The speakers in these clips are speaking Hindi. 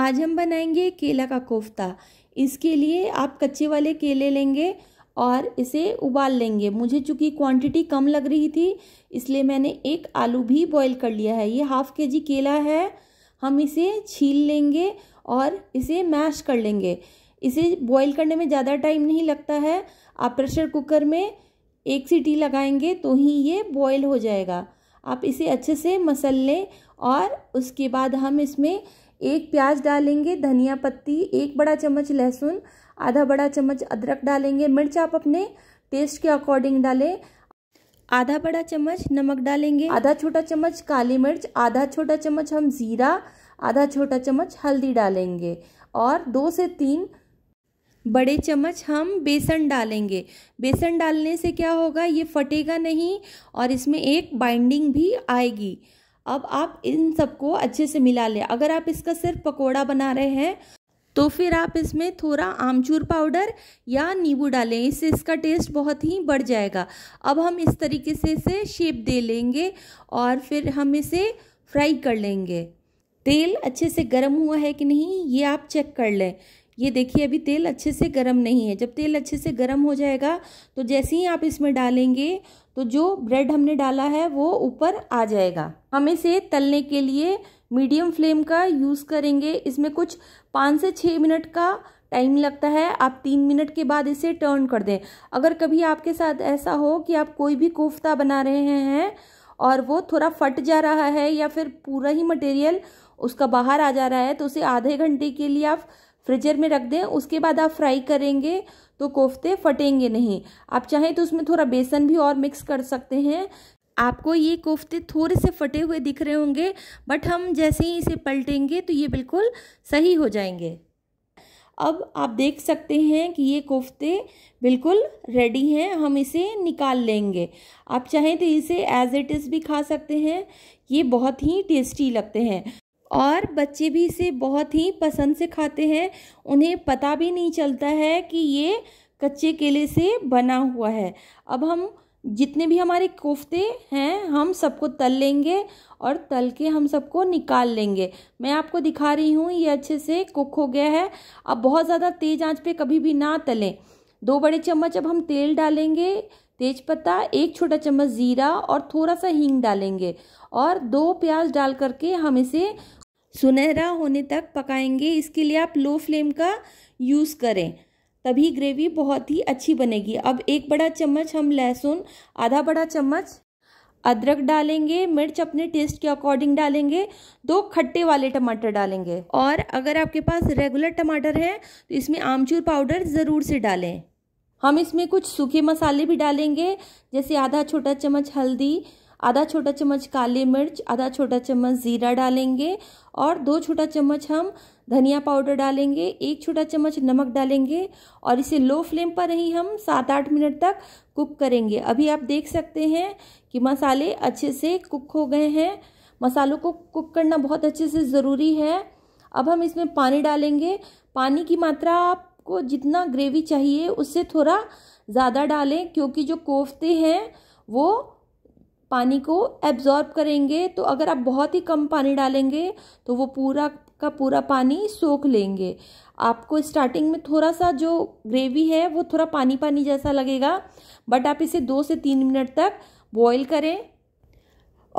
आज हम बनाएंगे केला का कोफ्ता इसके लिए आप कच्चे वाले केले लेंगे और इसे उबाल लेंगे मुझे चूँकि क्वांटिटी कम लग रही थी इसलिए मैंने एक आलू भी बॉईल कर लिया है ये हाफ़ के जी केला है हम इसे छील लेंगे और इसे मैश कर लेंगे इसे बॉईल करने में ज़्यादा टाइम नहीं लगता है आप प्रेशर कुकर में एक सीटी लगाएंगे तो ही ये बॉयल हो जाएगा आप इसे अच्छे से मसल लें और उसके बाद हम इसमें एक प्याज डालेंगे धनिया पत्ती एक बड़ा चम्मच लहसुन आधा बड़ा चम्मच अदरक डालेंगे मिर्च आप अपने टेस्ट के अकॉर्डिंग डालें आधा बड़ा चम्मच नमक डालेंगे आधा छोटा चम्मच काली मिर्च आधा छोटा चम्मच हम ज़ीरा आधा छोटा चम्मच हल्दी डालेंगे और दो से तीन बड़े चम्मच हम बेसन डालेंगे बेसन डालने से क्या होगा ये फटेगा नहीं और इसमें एक बाइंडिंग भी आएगी अब आप इन सबको अच्छे से मिला लें अगर आप इसका सिर्फ पकोड़ा बना रहे हैं तो फिर आप इसमें थोड़ा आमचूर पाउडर या नींबू डालें इससे इसका टेस्ट बहुत ही बढ़ जाएगा अब हम इस तरीके से इसे शेप दे लेंगे और फिर हम इसे फ्राई कर लेंगे तेल अच्छे से गर्म हुआ है कि नहीं ये आप चेक कर लें ये देखिए अभी तेल अच्छे से गर्म नहीं है जब तेल अच्छे से गर्म हो जाएगा तो जैसे ही आप इसमें डालेंगे तो जो ब्रेड हमने डाला है वो ऊपर आ जाएगा हम इसे तलने के लिए मीडियम फ्लेम का यूज़ करेंगे इसमें कुछ पाँच से छः मिनट का टाइम लगता है आप तीन मिनट के बाद इसे टर्न कर दें अगर कभी आपके साथ ऐसा हो कि आप कोई भी कोफ्ता बना रहे हैं और वो थोड़ा फट जा रहा है या फिर पूरा ही मटेरियल उसका बाहर आ जा रहा है तो उसे आधे घंटे के लिए आप फ्रीजर में रख दें उसके बाद आप फ्राई करेंगे तो कोफ्ते फटेंगे नहीं आप चाहें तो उसमें थोड़ा बेसन भी और मिक्स कर सकते हैं आपको ये कोफ्ते थोड़े से फटे हुए दिख रहे होंगे बट हम जैसे ही इसे पलटेंगे तो ये बिल्कुल सही हो जाएंगे अब आप देख सकते हैं कि ये कोफ्ते बिल्कुल रेडी हैं हम इसे निकाल लेंगे आप चाहें तो इसे एज इट इज़ भी खा सकते हैं ये बहुत ही टेस्टी लगते हैं और बच्चे भी इसे बहुत ही पसंद से खाते हैं उन्हें पता भी नहीं चलता है कि ये कच्चे केले से बना हुआ है अब हम जितने भी हमारे कोफ्ते हैं हम सबको तल लेंगे और तल के हम सबको निकाल लेंगे मैं आपको दिखा रही हूँ ये अच्छे से कुक हो गया है अब बहुत ज़्यादा तेज़ आंच पे कभी भी ना तलें दो बड़े चम्मच अब हम तेल डालेंगे तेज़पत्ता एक छोटा चम्मच ज़ीरा और थोड़ा सा हींग डालेंगे और दो प्याज डाल करके हम इसे सुनहरा होने तक पकाएंगे इसके लिए आप लो फ्लेम का यूज़ करें तभी ग्रेवी बहुत ही अच्छी बनेगी अब एक बड़ा चम्मच हम लहसुन आधा बड़ा चम्मच अदरक डालेंगे मिर्च अपने टेस्ट के अकॉर्डिंग डालेंगे दो खट्टे वाले टमाटर डालेंगे और अगर आपके पास रेगुलर टमाटर है तो इसमें आमचूर पाउडर ज़रूर से डालें हम इसमें कुछ सूखे मसाले भी डालेंगे जैसे आधा छोटा चम्मच हल्दी आधा छोटा चम्मच काली मिर्च आधा छोटा चम्मच ज़ीरा डालेंगे और दो छोटा चम्मच हम धनिया पाउडर डालेंगे एक छोटा चम्मच नमक डालेंगे और इसे लो फ्लेम पर ही हम सात आठ मिनट तक कुक करेंगे अभी आप देख सकते हैं कि मसाले अच्छे से कुक हो गए हैं मसालों को कुक करना बहुत अच्छे से ज़रूरी है अब हम इसमें पानी डालेंगे पानी की मात्रा आपको जितना ग्रेवी चाहिए उससे थोड़ा ज़्यादा डालें क्योंकि जो कोफ्ते हैं वो पानी को एब्ज़ॉर्ब करेंगे तो अगर आप बहुत ही कम पानी डालेंगे तो वो पूरा का पूरा पानी सोख लेंगे आपको स्टार्टिंग में थोड़ा सा जो ग्रेवी है वो थोड़ा पानी पानी जैसा लगेगा बट आप इसे दो से तीन मिनट तक बॉईल करें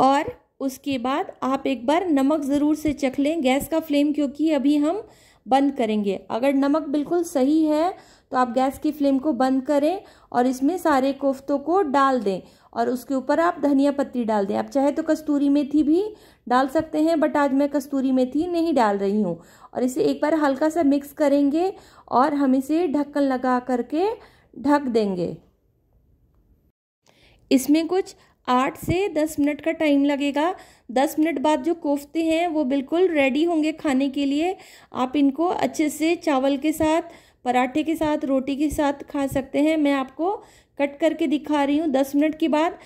और उसके बाद आप एक बार नमक ज़रूर से चख लें गैस का फ्लेम क्योंकि अभी हम बंद करेंगे अगर नमक बिल्कुल सही है तो आप गैस की फ्लेम को बंद करें और इसमें सारे कोफ्तों को डाल दें और उसके ऊपर आप धनिया पत्ती डाल दें आप चाहे तो कस्तूरी मेथी भी डाल सकते हैं बट आज मैं कस्तूरी मेथी नहीं डाल रही हूँ और इसे एक बार हल्का सा मिक्स करेंगे और हम इसे ढक्कन लगा करके ढक देंगे इसमें कुछ आठ से दस मिनट का टाइम लगेगा दस मिनट बाद जो कोफ्ते हैं वो बिल्कुल रेडी होंगे खाने के लिए आप इनको अच्छे से चावल के साथ पराठे के साथ रोटी के साथ खा सकते हैं मैं आपको कट करके दिखा रही हूँ दस मिनट के बाद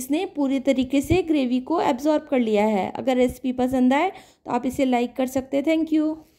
इसने पूरे तरीके से ग्रेवी को एब्जॉर्ब कर लिया है अगर रेसिपी पसंद आए तो आप इसे लाइक कर सकते हैं थैंक यू